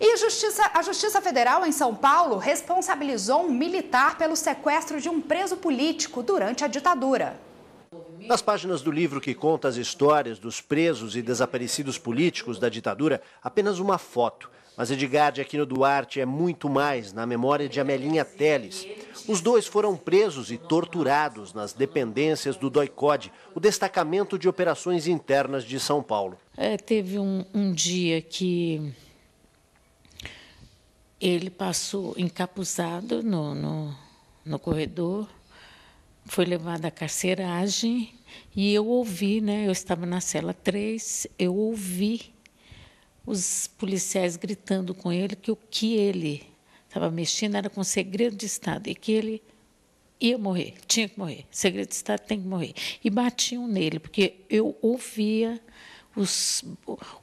E justiça, a Justiça Federal em São Paulo responsabilizou um militar pelo sequestro de um preso político durante a ditadura. Nas páginas do livro que conta as histórias dos presos e desaparecidos políticos da ditadura, apenas uma foto. Mas Edgar de Aquino Duarte é muito mais na memória de Amelinha Teles. Os dois foram presos e torturados nas dependências do DOICOD, o destacamento de operações internas de São Paulo. É, teve um, um dia que ele passou encapuzado no, no, no corredor, foi levado à carceragem e eu ouvi, né? Eu estava na cela 3, eu ouvi os policiais gritando com ele que o que ele estava mexendo era com segredo de Estado e que ele ia morrer, tinha que morrer. Segredo de Estado tem que morrer. E batiam nele, porque eu ouvia os,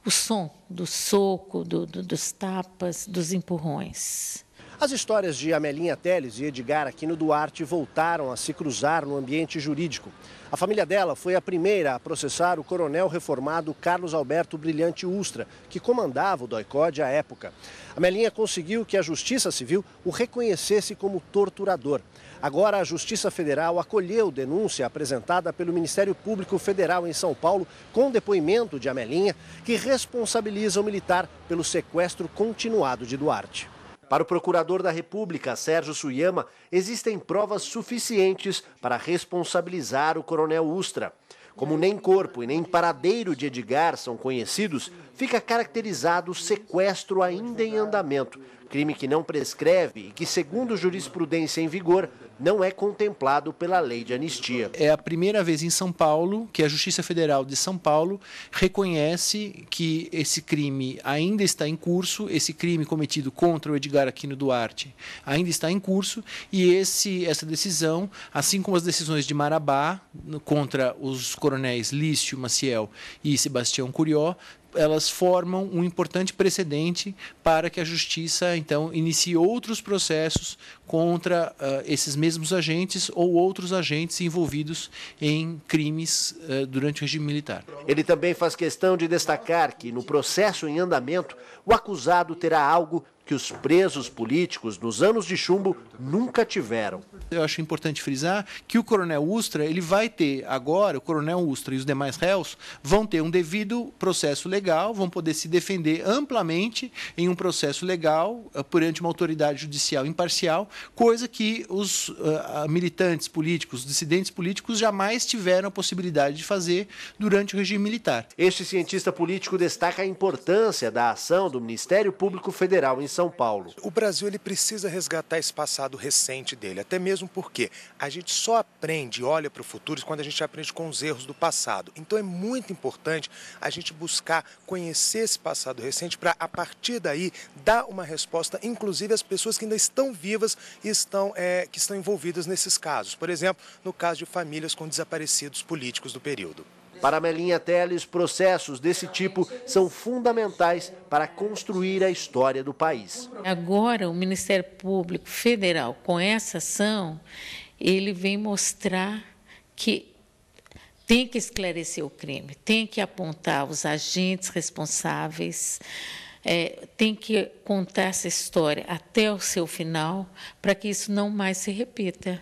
o som do soco, do, do, dos tapas, dos empurrões. As histórias de Amelinha Teles e Edgar Aquino Duarte voltaram a se cruzar no ambiente jurídico. A família dela foi a primeira a processar o coronel reformado Carlos Alberto Brilhante Ustra, que comandava o DOICOD à época. Amelinha conseguiu que a Justiça Civil o reconhecesse como torturador. Agora, a Justiça Federal acolheu denúncia apresentada pelo Ministério Público Federal em São Paulo com depoimento de Amelinha, que responsabiliza o militar pelo sequestro continuado de Duarte. Para o procurador da República, Sérgio Suyama, existem provas suficientes para responsabilizar o coronel Ustra. Como nem corpo e nem paradeiro de Edgar são conhecidos, fica caracterizado o sequestro ainda em andamento, crime que não prescreve e que, segundo jurisprudência em vigor, não é contemplado pela lei de anistia. É a primeira vez em São Paulo que a Justiça Federal de São Paulo reconhece que esse crime ainda está em curso, esse crime cometido contra o Edgar Aquino Duarte ainda está em curso e esse essa decisão, assim como as decisões de Marabá contra os coronéis Lício Maciel e Sebastião Curió, elas formam um importante precedente para que a justiça então inicie outros processos contra uh, esses mesmos agentes ou outros agentes envolvidos em crimes uh, durante o regime militar. Ele também faz questão de destacar que no processo em andamento o acusado terá algo que os presos políticos nos anos de chumbo nunca tiveram. Eu acho importante frisar que o coronel Ustra, ele vai ter agora, o coronel Ustra e os demais réus vão ter um devido processo legal, vão poder se defender amplamente em um processo legal eh, perante uma autoridade judicial imparcial, coisa que os uh, militantes políticos, os dissidentes políticos jamais tiveram a possibilidade de fazer durante o regime militar. Este cientista político destaca a importância da ação do Ministério Público Federal em são Paulo. O Brasil ele precisa resgatar esse passado recente dele, até mesmo porque a gente só aprende, olha para o futuro quando a gente aprende com os erros do passado. Então é muito importante a gente buscar conhecer esse passado recente para a partir daí dar uma resposta, inclusive às pessoas que ainda estão vivas e estão é, que estão envolvidas nesses casos. Por exemplo, no caso de famílias com desaparecidos políticos do período. Para Melinha Teles, processos desse tipo são fundamentais para construir a história do país. Agora, o Ministério Público Federal, com essa ação, ele vem mostrar que tem que esclarecer o crime, tem que apontar os agentes responsáveis. É, tem que contar essa história até o seu final para que isso não mais se repita.